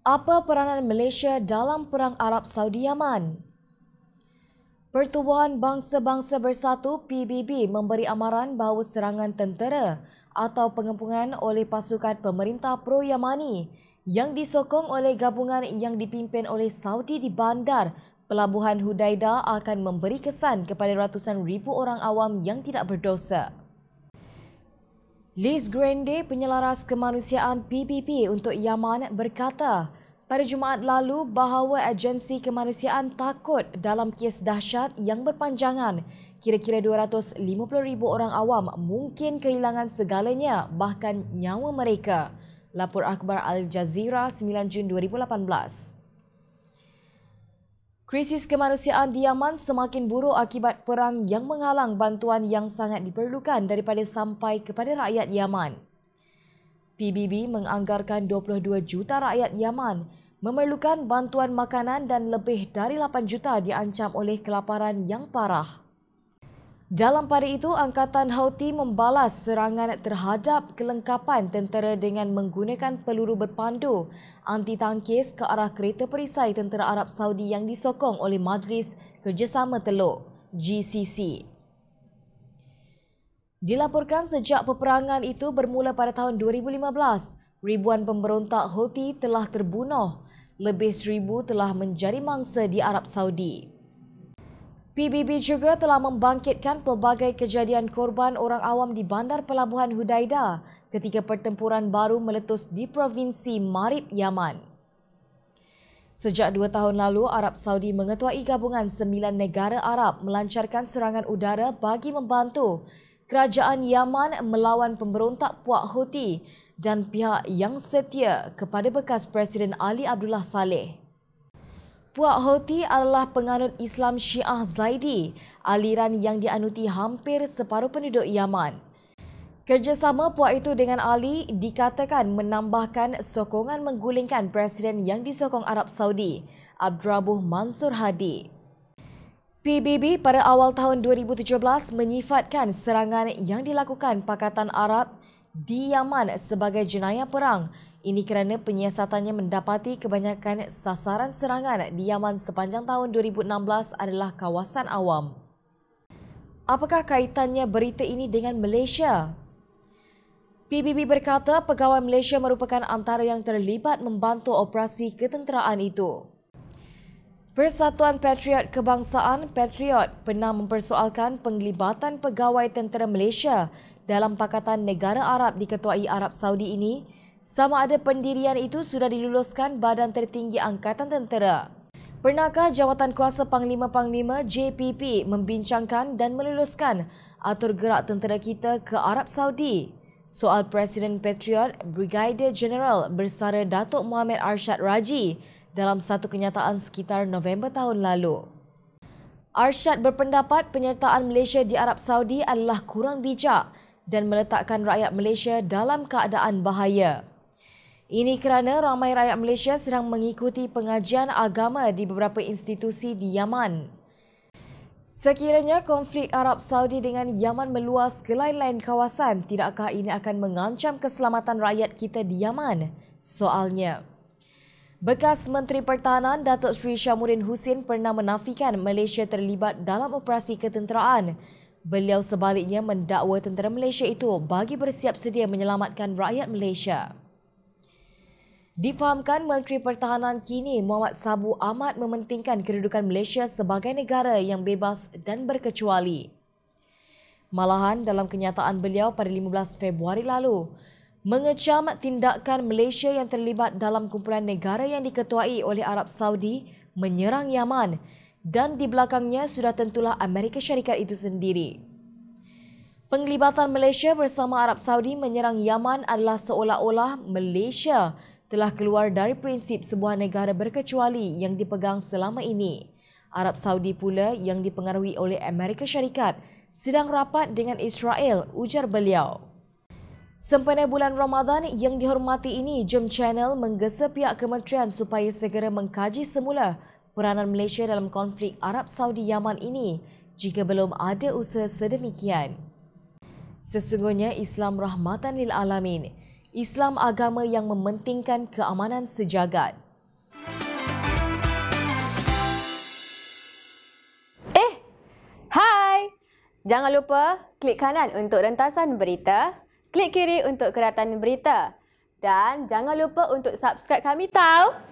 Apa peranan Malaysia dalam Perang Arab Saudi Yaman? Pertubuhan Bangsa-Bangsa Bersatu PBB memberi amaran bahawa serangan tentera atau pengempungan oleh pasukan pemerintah pro-Yamani yang disokong oleh gabungan yang dipimpin oleh Saudi di bandar Pelabuhan Hudaidah akan memberi kesan kepada ratusan ribu orang awam yang tidak berdosa. Liz Grande, penyelaras kemanusiaan PPP untuk Yaman berkata pada Jumaat lalu bahawa agensi kemanusiaan takut dalam kes dahsyat yang berpanjangan. Kira-kira 250,000 orang awam mungkin kehilangan segalanya bahkan nyawa mereka. Lapor Akbar Al Jazeera 9 Jun 2018. Krisis kemanusiaan di Yaman semakin buruk akibat perang yang menghalang bantuan yang sangat diperlukan daripada sampai kepada rakyat Yaman. PBB menganggarkan 22 juta rakyat Yaman memerlukan bantuan makanan dan lebih dari 8 juta diancam oleh kelaparan yang parah. Dalam pada itu, Angkatan Houthi membalas serangan terhadap kelengkapan tentera dengan menggunakan peluru berpandu anti-tangkis ke arah kereta perisai tentera Arab Saudi yang disokong oleh Majlis Kerjasama Teluk, GCC. Dilaporkan sejak peperangan itu bermula pada tahun 2015, ribuan pemberontak Houthi telah terbunuh. Lebih seribu telah menjadi mangsa di Arab Saudi. PBB juga telah membangkitkan pelbagai kejadian korban orang awam di Bandar Pelabuhan Hudaida ketika pertempuran baru meletus di Provinsi Marib, Yaman. Sejak dua tahun lalu, Arab Saudi mengetuai gabungan sembilan negara Arab melancarkan serangan udara bagi membantu kerajaan Yaman melawan pemberontak Puak Houthi dan pihak yang setia kepada bekas Presiden Ali Abdullah Saleh. Puak Houthi adalah penganut Islam Syiah Zaidi, aliran yang dianuti hampir separuh penduduk Yaman. Kerjasama puak itu dengan Ali dikatakan menambahkan sokongan menggulingkan presiden yang disokong Arab Saudi, Abdurrahman Mansur Hadi. PBB pada awal tahun 2017 menyifatkan serangan yang dilakukan Pakatan Arab di Yaman sebagai jenayah perang. Ini kerana penyiasatannya mendapati kebanyakan sasaran serangan di Yaman sepanjang tahun 2016 adalah kawasan awam. Apakah kaitannya berita ini dengan Malaysia? PBB berkata pegawai Malaysia merupakan antara yang terlibat membantu operasi ketenteraan itu. Persatuan Patriot Kebangsaan Patriot pernah mempersoalkan penglibatan pegawai tentera Malaysia dalam Pakatan Negara Arab diketuai Arab Saudi ini, sama ada pendirian itu sudah diluluskan Badan Tertinggi Angkatan Tentera. Pernahkah jawatan kuasa Panglima-Panglima JPP membincangkan dan meluluskan atur gerak tentera kita ke Arab Saudi? Soal Presiden Patriot Brigadier General bersara Datuk Muhammad Arshad Raji dalam satu kenyataan sekitar November tahun lalu. Arshad berpendapat penyertaan Malaysia di Arab Saudi adalah kurang bijak – dan meletakkan rakyat Malaysia dalam keadaan bahaya. Ini kerana ramai rakyat Malaysia sedang mengikuti pengajian agama di beberapa institusi di Yaman. Sekiranya konflik Arab Saudi dengan Yaman meluas ke lain-lain kawasan, tidakkah ini akan mengancam keselamatan rakyat kita di Yaman? Soalnya. Bekas Menteri Pertahanan Datuk Sri Syamuddin Hussein pernah menafikan Malaysia terlibat dalam operasi ketenteraan Beliau sebaliknya mendakwa tentera Malaysia itu bagi bersiap sedia menyelamatkan rakyat Malaysia. Difahamkan Menteri Pertahanan kini Muhammad Sabu amat mementingkan kedudukan Malaysia sebagai negara yang bebas dan berkecuali. Malahan dalam kenyataan beliau pada 15 Februari lalu, mengecam tindakan Malaysia yang terlibat dalam kumpulan negara yang diketuai oleh Arab Saudi menyerang Yaman dan di belakangnya sudah tentulah Amerika Syarikat itu sendiri. Penglibatan Malaysia bersama Arab Saudi menyerang Yaman adalah seolah-olah Malaysia telah keluar dari prinsip sebuah negara berkecuali yang dipegang selama ini. Arab Saudi pula yang dipengaruhi oleh Amerika Syarikat sedang rapat dengan Israel, ujar beliau. Sempena bulan Ramadan yang dihormati ini, Jom Channel menggesa pihak kementerian supaya segera mengkaji semula peranan Malaysia dalam konflik Arab Saudi-Yaman ini jika belum ada usaha sedemikian. Sesungguhnya Islam Rahmatan Lil Alamin, Islam agama yang mementingkan keamanan sejagat. Eh, hai! Jangan lupa klik kanan untuk rentasan berita, klik kiri untuk keratan berita dan jangan lupa untuk subscribe kami tau.